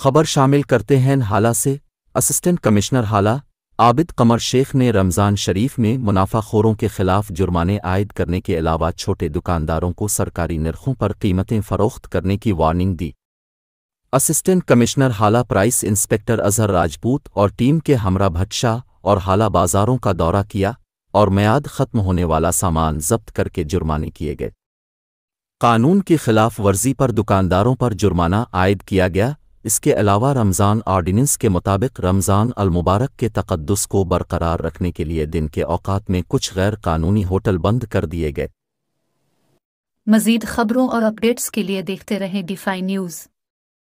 खबर शामिल करते हैं हाला से असिस्टेंट कमिश्नर हाला आबिद कमर शेख ने रमज़ान शरीफ में मुनाफाखोरों के खिलाफ जुर्माने आयद करने के अलावा छोटे दुकानदारों को सरकारी नरखों पर कीमतें फ़रोख्त करने की वार्निंग दी assistant commissioner Hala price inspector Azhar Rajput और टीम के हमरा भटशाह और हाला बाज़ारों का दौरा किया और मैद ख़त्म होने वाला सामान जब्त करके जुर्माने किए गए कानून की खिलाफ वर्जी पर दुकानदारों पर जुर्माना आयद किया गया इसके अलावा रमज़ान आर्डिनेंस के मुताबिक रमज़ान अलमुबारक के तकदस को बरकरार रखने के लिए दिन के औकात में कुछ गैर कानूनी होटल बंद कर दिए गए मजीद खबरों और अपडेट्स के लिए देखते रहें डिफाई न्यूज़